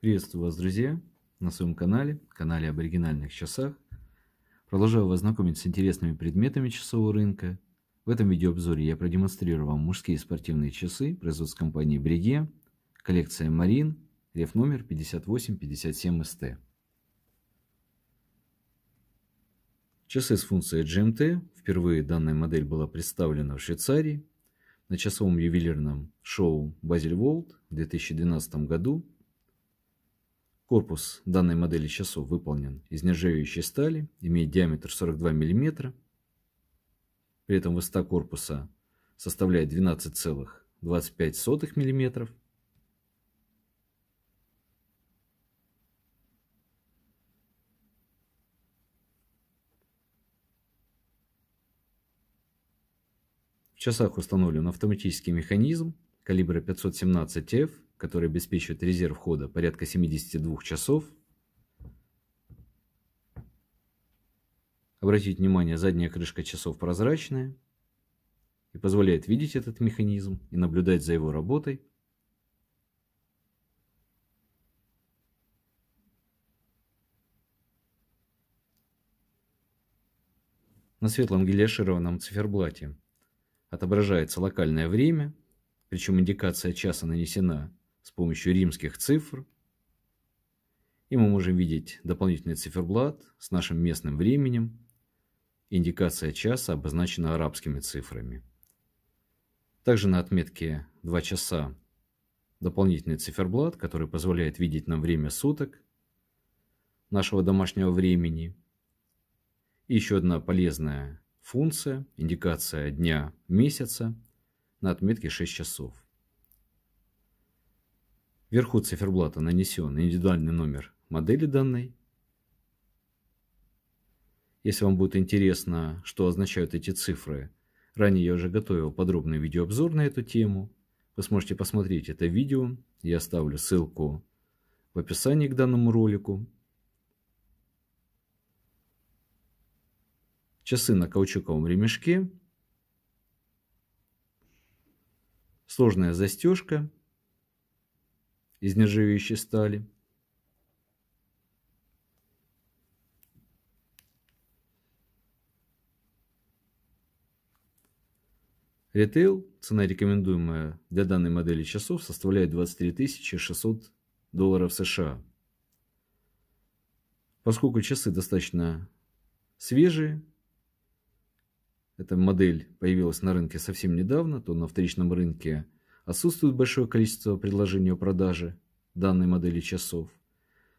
Приветствую вас, друзья, на своем канале, канале об оригинальных часах. Продолжаю вас знакомить с интересными предметами часового рынка. В этом видеообзоре я продемонстрирую вам мужские спортивные часы производства компании Бриге, коллекция Марин, реф номер 5857 ст. Часы с функцией GMT. Впервые данная модель была представлена в Швейцарии на часовом ювелирном шоу «Базель Волт» в 2012 году Корпус данной модели часов выполнен из нержавеющей стали, имеет диаметр 42 мм. При этом высота корпуса составляет 12,25 мм. В часах установлен автоматический механизм калибра 517F который обеспечивает резерв хода порядка 72 часов. Обратите внимание, задняя крышка часов прозрачная и позволяет видеть этот механизм и наблюдать за его работой. На светлом гелешированном циферблате отображается локальное время, причем индикация часа нанесена с помощью римских цифр. И мы можем видеть дополнительный циферблат с нашим местным временем. Индикация часа обозначена арабскими цифрами. Также на отметке 2 часа дополнительный циферблат, который позволяет видеть нам время суток нашего домашнего времени. И еще одна полезная функция, индикация дня месяца на отметке 6 часов. Вверху циферблата нанесен индивидуальный номер модели данной. Если вам будет интересно, что означают эти цифры, ранее я уже готовил подробный видеообзор на эту тему. Вы сможете посмотреть это видео. Я оставлю ссылку в описании к данному ролику. Часы на каучуковом ремешке. Сложная застежка из нержавеющей стали. Ритейл, цена рекомендуемая для данной модели часов, составляет 23 600 долларов США. Поскольку часы достаточно свежие, эта модель появилась на рынке совсем недавно, то на вторичном рынке – Отсутствует большое количество предложений о продаже данной модели часов.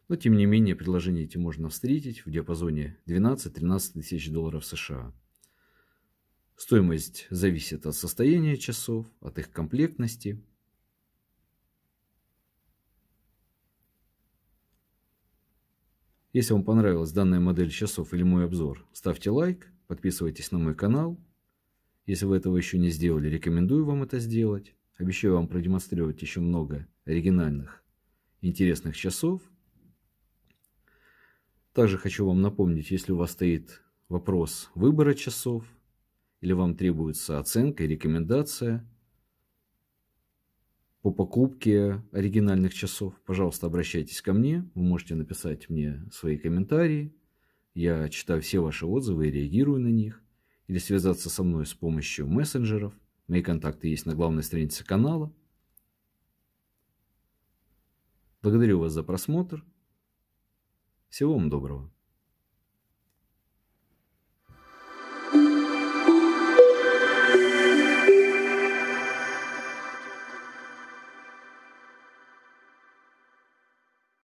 Но тем не менее, предложения эти можно встретить в диапазоне 12-13 тысяч долларов США. Стоимость зависит от состояния часов, от их комплектности. Если вам понравилась данная модель часов или мой обзор, ставьте лайк, подписывайтесь на мой канал. Если вы этого еще не сделали, рекомендую вам это сделать. Обещаю вам продемонстрировать еще много оригинальных, интересных часов. Также хочу вам напомнить, если у вас стоит вопрос выбора часов, или вам требуется оценка и рекомендация по покупке оригинальных часов, пожалуйста, обращайтесь ко мне. Вы можете написать мне свои комментарии. Я читаю все ваши отзывы и реагирую на них. Или связаться со мной с помощью мессенджеров – Мои контакты есть на главной странице канала. Благодарю вас за просмотр. Всего вам доброго.